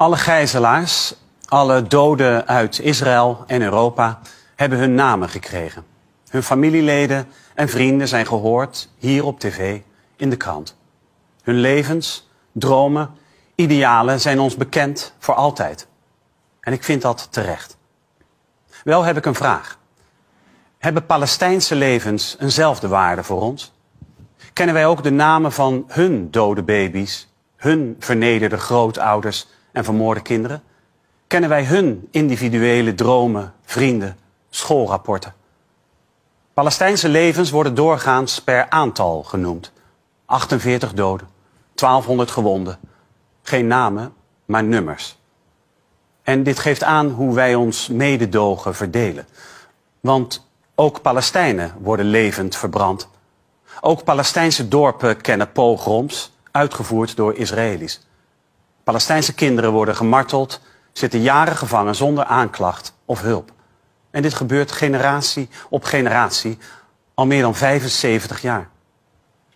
Alle gijzelaars, alle doden uit Israël en Europa hebben hun namen gekregen. Hun familieleden en vrienden zijn gehoord hier op tv, in de krant. Hun levens, dromen, idealen zijn ons bekend voor altijd. En ik vind dat terecht. Wel heb ik een vraag. Hebben Palestijnse levens eenzelfde waarde voor ons? Kennen wij ook de namen van hun dode baby's, hun vernederde grootouders en vermoorde kinderen? Kennen wij hun individuele dromen, vrienden, schoolrapporten? Palestijnse levens worden doorgaans per aantal genoemd. 48 doden, 1200 gewonden. Geen namen, maar nummers. En dit geeft aan hoe wij ons mededogen verdelen. Want ook Palestijnen worden levend verbrand. Ook Palestijnse dorpen kennen pogroms, uitgevoerd door Israëli's. Palestijnse kinderen worden gemarteld, zitten jaren gevangen zonder aanklacht of hulp. En dit gebeurt generatie op generatie al meer dan 75 jaar.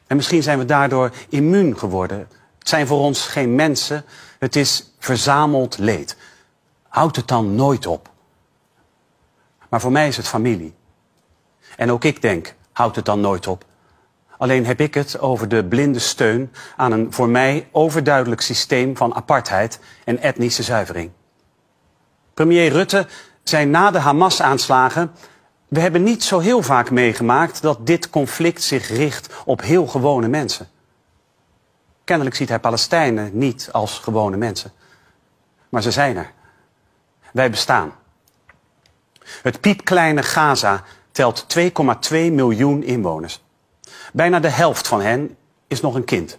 En misschien zijn we daardoor immuun geworden. Het zijn voor ons geen mensen, het is verzameld leed. Houd het dan nooit op. Maar voor mij is het familie. En ook ik denk, houd het dan nooit op. Alleen heb ik het over de blinde steun aan een voor mij overduidelijk systeem van apartheid en etnische zuivering. Premier Rutte zei na de Hamas-aanslagen we hebben niet zo heel vaak meegemaakt dat dit conflict zich richt op heel gewone mensen. Kennelijk ziet hij Palestijnen niet als gewone mensen. Maar ze zijn er. Wij bestaan. Het piepkleine Gaza telt 2,2 miljoen inwoners. Bijna de helft van hen is nog een kind.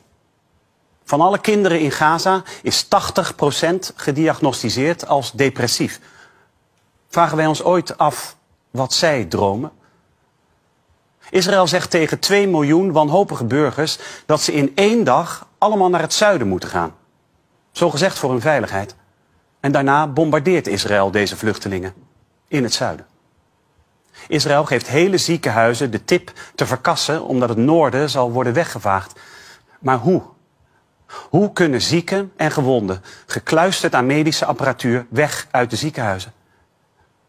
Van alle kinderen in Gaza is 80% gediagnosticeerd als depressief. Vragen wij ons ooit af wat zij dromen? Israël zegt tegen 2 miljoen wanhopige burgers dat ze in één dag allemaal naar het zuiden moeten gaan. Zo gezegd voor hun veiligheid. En daarna bombardeert Israël deze vluchtelingen in het zuiden. Israël geeft hele ziekenhuizen de tip te verkassen omdat het noorden zal worden weggevaagd. Maar hoe? Hoe kunnen zieken en gewonden, gekluisterd aan medische apparatuur, weg uit de ziekenhuizen?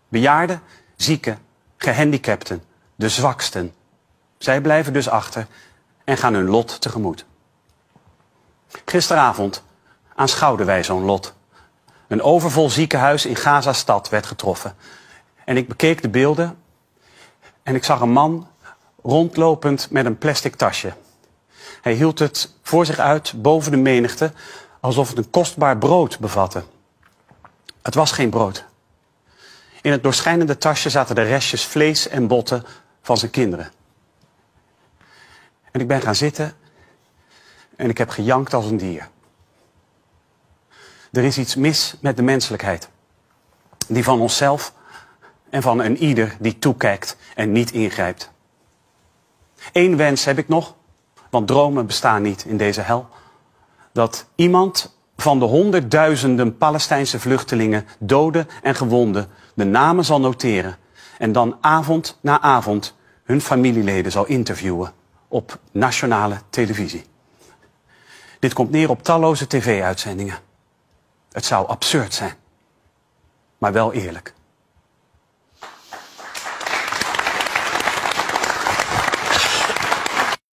Bejaarden, zieken, gehandicapten, de zwaksten. Zij blijven dus achter en gaan hun lot tegemoet. Gisteravond aanschouwden wij zo'n lot. Een overvol ziekenhuis in Gaza-stad werd getroffen. En ik bekeek de beelden en ik zag een man rondlopend met een plastic tasje. Hij hield het voor zich uit boven de menigte, alsof het een kostbaar brood bevatte. Het was geen brood. In het doorschijnende tasje zaten de restjes vlees en botten van zijn kinderen. En ik ben gaan zitten en ik heb gejankt als een dier. Er is iets mis met de menselijkheid, die van onszelf en van een ieder die toekijkt en niet ingrijpt. Eén wens heb ik nog, want dromen bestaan niet in deze hel. Dat iemand van de honderdduizenden Palestijnse vluchtelingen, doden en gewonden, de namen zal noteren en dan avond na avond hun familieleden zal interviewen op nationale televisie. Dit komt neer op talloze tv-uitzendingen. Het zou absurd zijn, maar wel eerlijk.